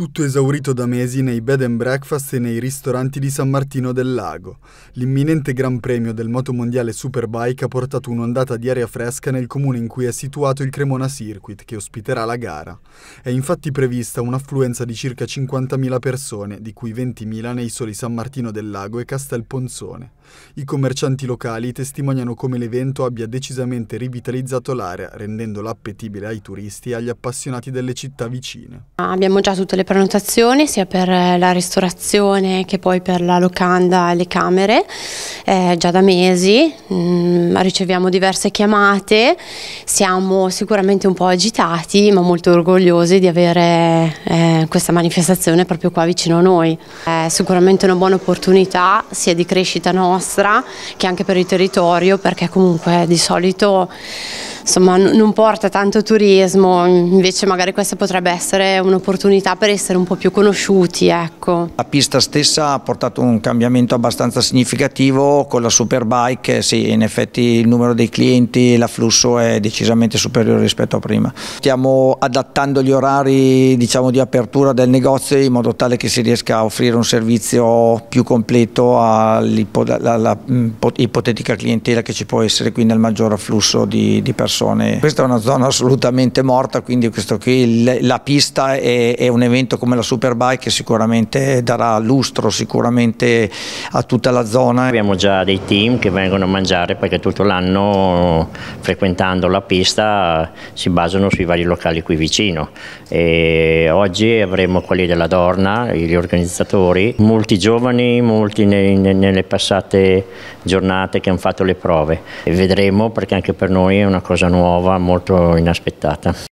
tutto esaurito da mesi nei bed and breakfast e nei ristoranti di San Martino del Lago. L'imminente Gran Premio del Moto Mondiale Superbike ha portato un'ondata di aria fresca nel comune in cui è situato il Cremona Circuit, che ospiterà la gara. È infatti prevista un'affluenza di circa 50.000 persone, di cui 20.000 nei soli San Martino del Lago e Castelponzone. I commercianti locali testimoniano come l'evento abbia decisamente rivitalizzato l'area, rendendola appetibile ai turisti e agli appassionati delle città vicine. Abbiamo già tutte le prenotazioni sia per eh, la ristorazione che poi per la locanda e le camere eh, già da mesi, mm, riceviamo diverse chiamate, siamo sicuramente un po' agitati ma molto orgogliosi di avere eh, questa manifestazione proprio qua vicino a noi. È sicuramente una buona opportunità sia di crescita nostra che anche per il territorio perché comunque di solito insomma, non porta tanto turismo, invece magari questa potrebbe essere un'opportunità per giocatori essere un po' più conosciuti. Ecco. La pista stessa ha portato un cambiamento abbastanza significativo con la Superbike, sì in effetti il numero dei clienti, l'afflusso è decisamente superiore rispetto a prima. Stiamo adattando gli orari diciamo, di apertura del negozio in modo tale che si riesca a offrire un servizio più completo all'ipotetica mm, clientela che ci può essere qui nel maggior afflusso di, di, persone. Questa è una zona assolutamente morta quindi questo qui, la pista è, è un evento evento come la Superbike che sicuramente darà lustro sicuramente a tutta la zona. Abbiamo già dei team che vengono a mangiare perché tutto l'anno frequentando la pista si basano sui vari locali qui vicino. E oggi avremo quelli della Dorna, gli organizzatori, molti giovani, molti nelle passate giornate che hanno fatto le prove. E vedremo perché anche per noi è una cosa nuova, molto inaspettata.